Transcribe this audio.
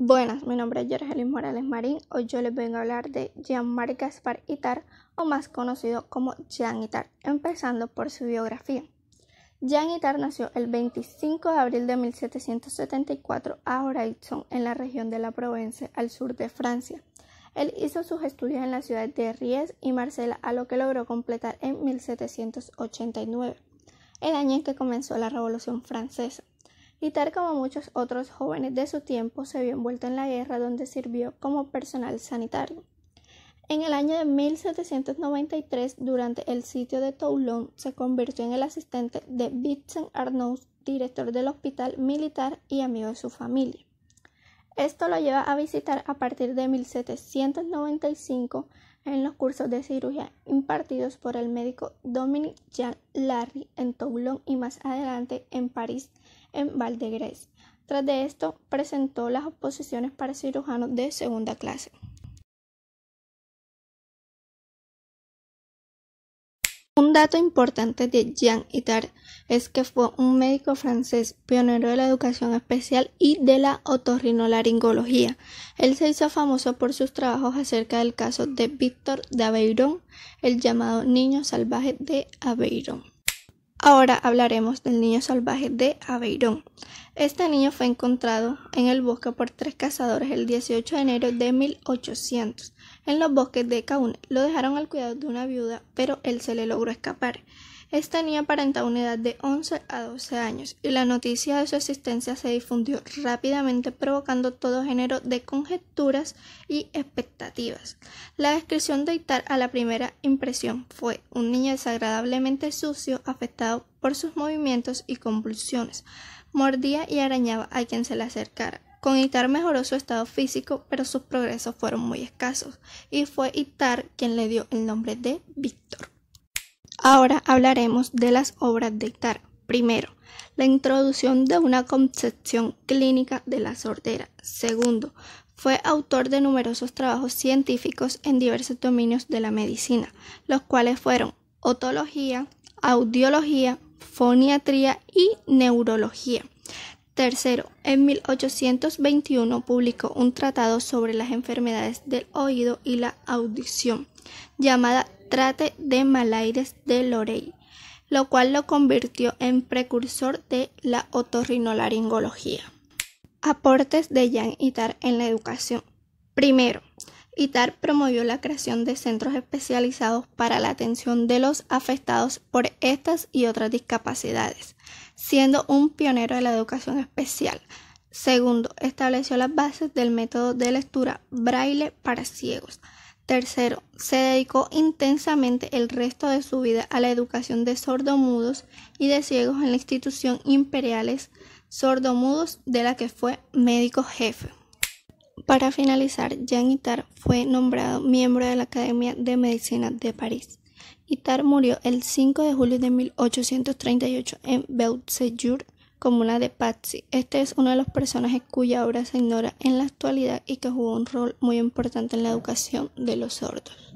Buenas, mi nombre es Luis Morales Marín. Hoy yo les vengo a hablar de Jean-Marc Gaspar Itar, o más conocido como Jean Itar, empezando por su biografía. Jean Itar nació el 25 de abril de 1774 a Oraison, en la región de la Provence, al sur de Francia. Él hizo sus estudios en la ciudad de Ries y Marsella, a lo que logró completar en 1789, el año en que comenzó la Revolución Francesa. Y tal como muchos otros jóvenes de su tiempo, se vio envuelto en la guerra donde sirvió como personal sanitario. En el año de 1793, durante el sitio de Toulon, se convirtió en el asistente de Vincent Arnaud, director del hospital militar y amigo de su familia. Esto lo lleva a visitar a partir de 1795 en los cursos de cirugía impartidos por el médico Dominique Jean Larry en Toulon y más adelante en París, en val Valdegres. Tras de esto, presentó las oposiciones para cirujanos de segunda clase. dato importante de Jean Itard es que fue un médico francés pionero de la educación especial y de la otorrinolaringología. Él se hizo famoso por sus trabajos acerca del caso de Víctor de Aveyron, el llamado niño salvaje de Aveyron. Ahora hablaremos del niño salvaje de Aveirón. Este niño fue encontrado en el bosque por tres cazadores el 18 de enero de 1800 en los bosques de Caune. Lo dejaron al cuidado de una viuda, pero él se le logró escapar. Esta niña aparentaba una edad de 11 a 12 años y la noticia de su existencia se difundió rápidamente provocando todo género de conjeturas y expectativas. La descripción de Itar a la primera impresión fue un niño desagradablemente sucio, afectado por sus movimientos y convulsiones. Mordía y arañaba a quien se le acercara. Con Itar mejoró su estado físico, pero sus progresos fueron muy escasos, y fue Itar quien le dio el nombre de Víctor. Ahora hablaremos de las obras de Tar. Primero, la introducción de una concepción clínica de la sordera. Segundo, fue autor de numerosos trabajos científicos en diversos dominios de la medicina, los cuales fueron otología, audiología, foniatría y neurología. Tercero, en 1821 publicó un tratado sobre las enfermedades del oído y la audición, llamada trate de Malaires de Lorey, lo cual lo convirtió en precursor de la otorrinolaringología. Aportes de Jan Itar en la educación. Primero, ITAR promovió la creación de centros especializados para la atención de los afectados por estas y otras discapacidades, siendo un pionero de la educación especial. Segundo, estableció las bases del método de lectura braille para ciegos, Tercero, se dedicó intensamente el resto de su vida a la educación de sordomudos y de ciegos en la institución Imperiales Sordomudos de la que fue médico jefe. Para finalizar, Jean Itard fue nombrado miembro de la Academia de Medicina de París. Itard murió el 5 de julio de 1838 en Beaucejour comuna de Patsy, Este es uno de los personajes cuya obra se ignora en la actualidad y que jugó un rol muy importante en la educación de los sordos.